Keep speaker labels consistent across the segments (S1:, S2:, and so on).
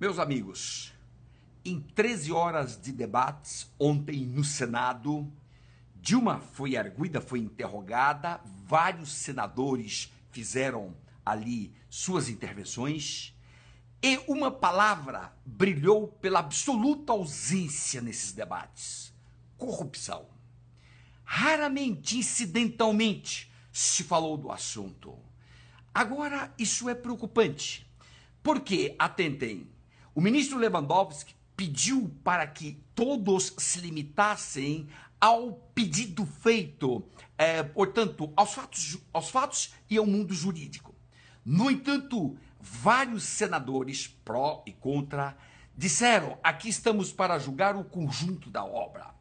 S1: Meus amigos, em 13 horas de debates ontem no Senado, Dilma foi arguida, foi interrogada, vários senadores fizeram ali suas intervenções e uma palavra brilhou pela absoluta ausência nesses debates: corrupção. Raramente, incidentalmente, se falou do assunto. Agora, isso é preocupante, porque, atentem, o ministro Lewandowski pediu para que todos se limitassem ao pedido feito, é, portanto, aos fatos, aos fatos e ao mundo jurídico. No entanto, vários senadores pró e contra disseram: aqui estamos para julgar o conjunto da obra.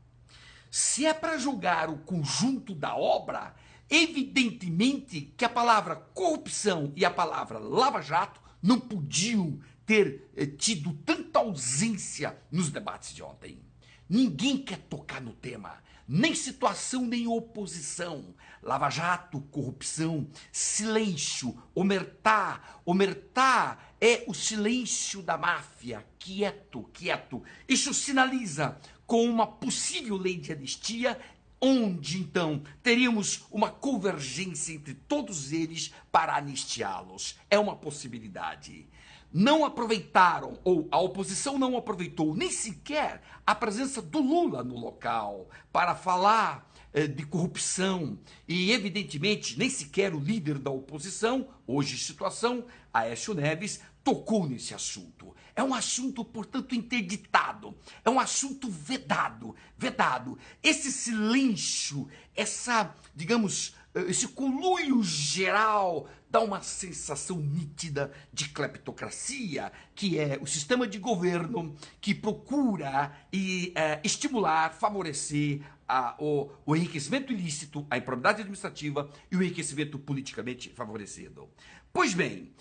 S1: Se é para julgar o conjunto da obra, evidentemente que a palavra corrupção e a palavra lava-jato não podiam ter eh, tido tanta ausência nos debates de ontem. Ninguém quer tocar no tema, nem situação nem oposição. Lava Jato, corrupção, silêncio, omertá. Omertá é o silêncio da máfia, quieto, quieto. Isso sinaliza com uma possível lei de anistia onde então teríamos uma convergência entre todos eles para anistiá-los. É uma possibilidade não aproveitaram, ou a oposição não aproveitou nem sequer a presença do Lula no local para falar eh, de corrupção. E, evidentemente, nem sequer o líder da oposição, hoje em situação, Aécio Neves, tocou nesse assunto. É um assunto, portanto, interditado, é um assunto vedado, vedado. Esse silêncio, essa, digamos, eh, esse coluio geral dá uma sensação nítida de cleptocracia, que é o sistema de governo que procura e, é, estimular, favorecer a, o, o, enriquecimento ilícito, a improbidade administrativa e o enriquecimento politicamente favorecido. Pois bem,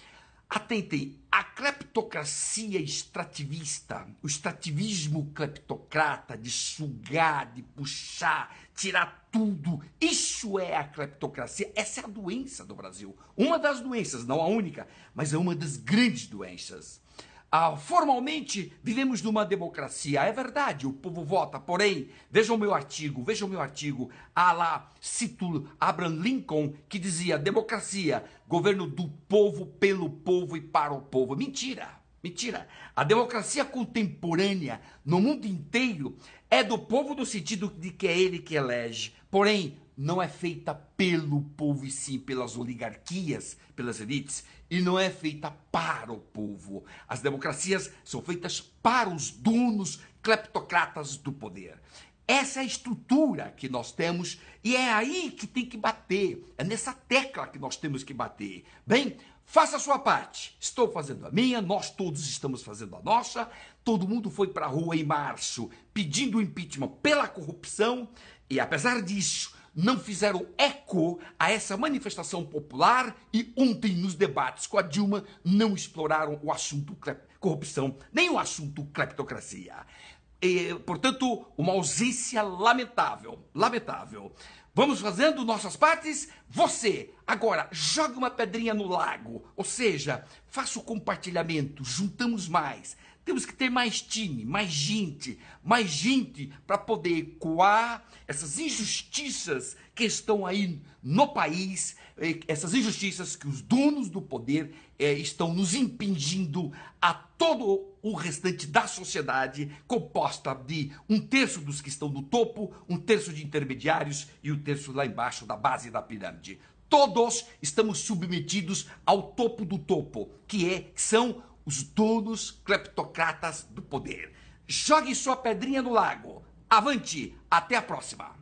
S1: Atentem, a cleptocracia extrativista, o extrativismo cleptocrata de sugar, de puxar, tirar tudo, isso é a cleptocracia, essa é a doença do Brasil. Uma das doenças, não a única, mas é uma das grandes doenças. Ah, formalmente vivemos numa democracia, é verdade, o povo vota, porém, vejam meu artigo, vejam meu artigo, a ah, lá, cito Abraham Lincoln, que dizia, democracia, governo do povo, pelo povo e para o povo. Mentira, mentira. A democracia contemporânea, no mundo inteiro, é do povo no sentido de que é ele que elege, porém, não é feita pelo povo e sim pelas oligarquias, pelas elites, e não é feita para o povo. As democracias são feitas para os donos cleptocratas do poder. Essa é a estrutura que nós temos e é aí que tem que bater, é nessa tecla que nós temos que bater. Bem, faça a sua parte. Estou fazendo a minha, nós todos estamos fazendo a nossa. Todo mundo foi para a rua em março pedindo o impeachment pela corrupção e apesar disso, não fizeram eco a essa manifestação popular e ontem nos debates com a Dilma não exploraram o assunto corrupção, nem o assunto cleptocracia. E, portanto, uma ausência lamentável, lamentável. Vamos fazendo nossas partes. Você, agora, joga uma pedrinha no lago, ou seja, faça o compartilhamento, juntamos mais. Temos que ter mais time, mais gente, mais gente para poder ecoar essas injustiças que estão aí no país, eh, essas injustiças que os donos do poder eh, estão nos impingindo a todo o restante da sociedade, composta de um terço dos que estão no topo, um terço de intermediários e um terço lá embaixo da base da pirâmide. Todos estamos submetidos ao topo do topo, que é, são os donos cleptocratas do poder. Jogue sua pedrinha no lago. Avante, até a próxima!